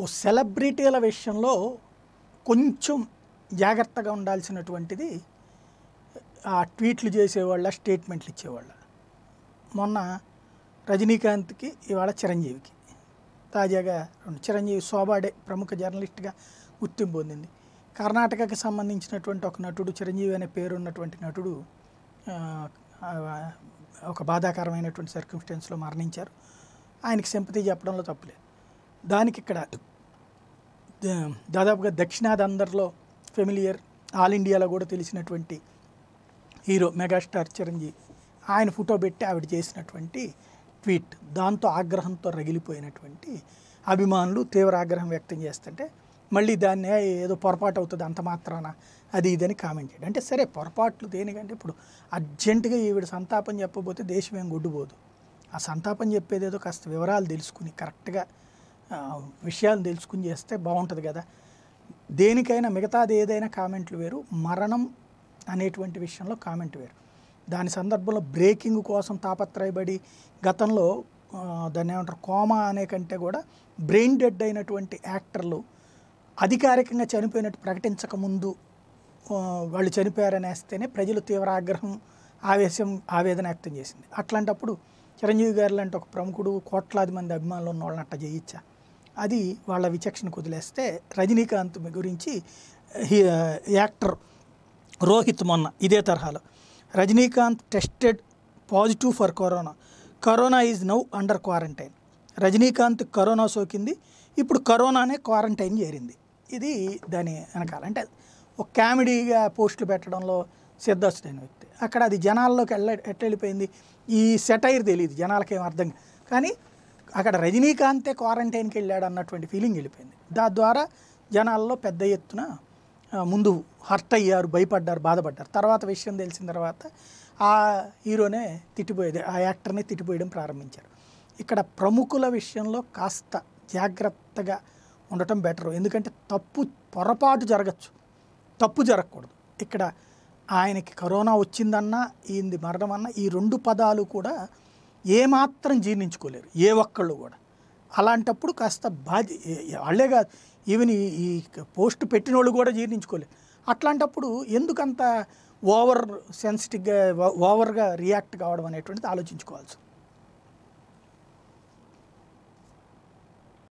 ఓ సెలబ్రిటీల విషయంలో కొంచెం జాగ్రత్తగా ఉండాల్సినటువంటిది ఆ ట్వీట్లు చేసేవాళ్ళ స్టేట్మెంట్లు ఇచ్చేవాళ్ళ మొన్న రజనీకాంత్కి ఇవాళ చిరంజీవికి తాజాగా రెండు చిరంజీవి శోభాడే ప్రముఖ జర్నలిస్ట్గా గుర్తింపు పొందింది కర్ణాటకకి సంబంధించినటువంటి ఒక నటుడు చిరంజీవి అనే పేరు ఉన్నటువంటి నటుడు ఒక బాధాకరమైనటువంటి సర్కంస్టెన్స్లో మరణించారు ఆయనకి సింపతి చెప్పడంలో తప్పులేదు దానికి ఇక్కడ దాదాపుగా దక్షిణాది అందరిలో ఫెమిలియర్ ఆల్ ఇండియాలో కూడా తెలిసినటువంటి హీరో మెగాస్టార్ చిరంజీవి ఆయన ఫోటో పెట్టి ఆవిడ చేసినటువంటి ట్వీట్ దాంతో ఆగ్రహంతో రగిలిపోయినటువంటి అభిమానులు తీవ్ర ఆగ్రహం వ్యక్తం చేస్తుంటే మళ్ళీ దాన్ని ఏదో పొరపాటు అవుతుంది అంత మాత్రాన అది ఇదని కామెంట్ చేయడం అంటే సరే పొరపాట్లు దేనికంటే ఇప్పుడు అర్జెంటుగా ఈవిడ సంతాపం చెప్పబోతే దేశం ఏం గొడ్డుపోదు ఆ సంతాపం చెప్పేదేదో కాస్త వివరాలు తెలుసుకుని కరెక్ట్గా విషయాలు తెలుసుకుని చేస్తే బాగుంటుంది కదా దేనికైనా మిగతాది ఏదైనా కామెంట్లు వేరు మరణం అనేటువంటి విషయంలో కామెంట్ వేరు దాని సందర్భంలో బ్రేకింగ్ కోసం తాపత్రయబడి గతంలో దాన్ని ఏమంటారు కోమా అనే కంటే కూడా బ్రెయిన్ డెడ్ అయినటువంటి యాక్టర్లు అధికారికంగా చనిపోయినట్టు ప్రకటించకముందు వాళ్ళు చనిపోయారనేస్తేనే ప్రజలు తీవ్ర ఆగ్రహం ఆవేశం ఆవేదన వ్యక్తం చేసింది అట్లాంటప్పుడు చిరంజీవి గారు లాంటి ఒక ప్రముఖుడు కోట్లాది మంది అభిమానులు ఉన్న వాళ్ళని అట్ట చేయించా అది వాళ్ళ విచక్షణకు వదిలేస్తే రజనీకాంత్ గురించి యాక్టర్ రోహిత్ మొన్న ఇదే తరహాలో Rajinikanth tested positive for corona corona is now under quarantine Rajinikanth corona సోకింది ఇప్పుడు కరోనానే క్వారంటైన్ చేరింది ఇది దాని వెనకాల అంటే ఒక కామెడీగా పోస్టులు పెట్టడంలో సిద్ధస్తుడైన వ్యక్తి అక్కడ అది జనాల్లోకి వెళ్ళ ఎట్లా వెళ్ళిపోయింది ఈ సెటైర్ తెలియదు జనాలకేం అర్థం కానీ అక్కడ రజనీకాంతే క్వారంటైన్కి వెళ్ళాడు అన్నటువంటి ఫీలింగ్ వెళ్ళిపోయింది దాని ద్వారా జనాల్లో పెద్ద ఎత్తున ముందు హర్ట్ అయ్యారు భయపడ్డారు బాధపడ్డారు తర్వాత విషయం తెలిసిన తర్వాత ఆ హీరోనే తిట్టిపోయేది ఆ యాక్టర్ని తిట్టిపోయడం ప్రారంభించారు ఇక్కడ ప్రముఖుల విషయంలో కాస్త జాగ్రత్తగా ఉండటం బెటరు ఎందుకంటే తప్పు పొరపాటు జరగచ్చు తప్పు జరగకూడదు ఇక్కడ ఆయనకి కరోనా వచ్చిందన్నా ఈ మరణం అన్నా ఈ రెండు పదాలు కూడా ఏమాత్రం జీర్ణించుకోలేరు ఏ ఒక్కళ్ళు కూడా అలాంటప్పుడు కాస్త బాధ్య వాళ్ళే కాదు ఈవెన్ ఈ పోస్ట్ పెట్టిన వాళ్ళు కూడా జీర్ణించుకోలేరు అట్లాంటప్పుడు ఎందుకంత ఓవర్ సెన్సిటివ్గా ఓవర్గా రియాక్ట్ కావడం అనేటువంటిది ఆలోచించుకోవాల్సి